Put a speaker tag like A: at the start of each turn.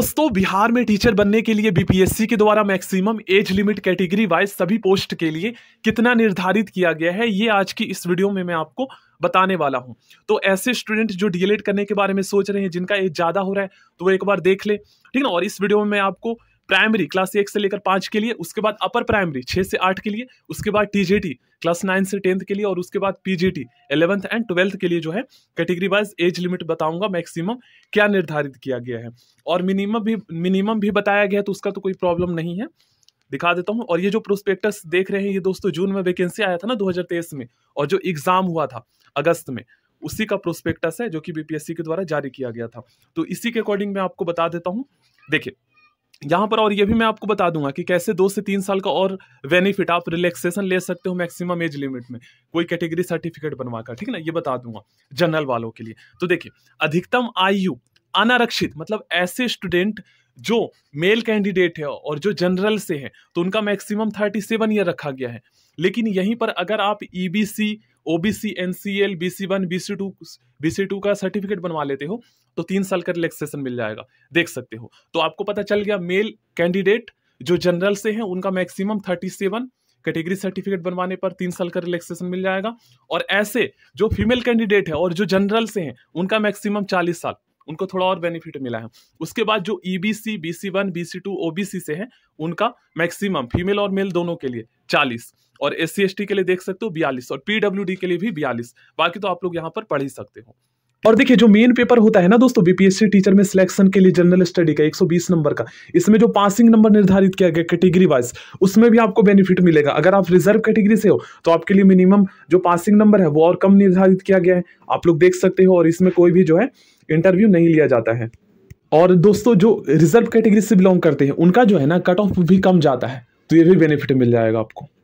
A: दोस्तों बिहार में टीचर बनने के लिए बीपीएससी के द्वारा maximum age limit category wise सभी पोस्ट के लिए कितना निर्धारित किया गया है ये आज की इस वीडियो में मैं आपको बताने वाला हूं तो ऐसे स्टूडेंट जो डीएलएड करने के बारे में सोच रहे हैं जिनका एज ज़्यादा हो रहा है तो वो एक बार देख ले ठीक ना और इस वीडियो में मैं आपको प्राइमरी क्लास एक से लेकर पाँच के लिए उसके बाद अपर प्राइमरी छः से आठ के लिए उसके बाद टीजेटी क्लास नाइन से टेंथ के लिए और उसके बाद पीजीटी इलेवंथ एंड ट्वेल्थ के लिए जो है कैटेगरी वाइज एज लिमिट बताऊंगा मैक्सिमम क्या निर्धारित किया गया है और मिनिमम भी मिनिमम भी बताया गया है तो उसका तो कोई प्रॉब्लम नहीं है दिखा देता हूँ और ये जो प्रोस्पेक्टस देख रहे हैं ये दोस्तों जून में वैकेंसी आया था ना 2023 में और जो एग्ज़ाम हुआ था अगस्त में उसी का प्रोस्पेक्टस है जो कि बीपीएससी के द्वारा जारी किया गया था तो इसी के अकॉर्डिंग मैं आपको बता देता हूँ देखिए यहाँ पर और ये भी मैं आपको बता दूंगा कि कैसे दो से तीन साल का और बेनिफिट आप रिलैक्सेशन ले सकते हो मैक्सिमम एज लिमिट में कोई कैटेगरी सर्टिफिकेट बनवा कर ठीक है ना ये बता दूंगा जनरल वालों के लिए तो देखिए अधिकतम आयु अनारक्षित मतलब ऐसे स्टूडेंट जो मेल कैंडिडेट है और जो जनरल से है तो उनका मैक्सिमम थर्टी सेवन ईयर रखा गया है लेकिन यहीं पर अगर आप E B C OBC NCL BC one B C two B C two का सर्टिफिकेट बनवा लेते हो तो तीन साल का रिलैक्सेशन मिल जाएगा देख सकते हो तो आपको पता चल गया मेल कैंडिडेट जो जनरल से हैं उनका maximum thirty seven category certificate बनवाने पर तीन साल का रिलैक्सेशन मिल जाएगा और ऐसे जो फीमेल कैंडिडेट है और जो जनरल से हैं उनका मैक्सिमम चालीस साल उनको थोड़ा और बेनिफिट मिला है उसके बाद जो E B C B C one B C two O B C से है उनका मैक्सिमम फीमेल और मेल दोनों के लिए चालीस और एस सी एस टी के लिए देख सकते हो बयालीस और पी डब्ल्यू डी के लिए भी बयालीस बाकी तो आप लोग यहाँ पर पढ़ ही सकते हो और देखिए जो मेन पेपर होता है ना दोस्तों बीपीएससी टीचर में सिलेक्शन के लिए जनरल स्टडी का 120 नंबर का इसमें जो पासिंग नंबर निर्धारित किया गया कैटेगरी वाइज उसमें भी आपको बेनिफिट मिलेगा अगर आप रिजर्व कैटेगरी से हो तो आपके लिए मिनिमम जो पासिंग नंबर है वो और कम निर्धारित किया गया है आप लोग देख सकते हो और इसमें कोई भी जो है इंटरव्यू नहीं लिया जाता है और दोस्तों जो रिजर्व कैटेगरी से बिलोंग करते हैं उनका जो है ना कट ऑफ भी कम जाता है तो ये भी बेनिफिट मिल जाएगा आपको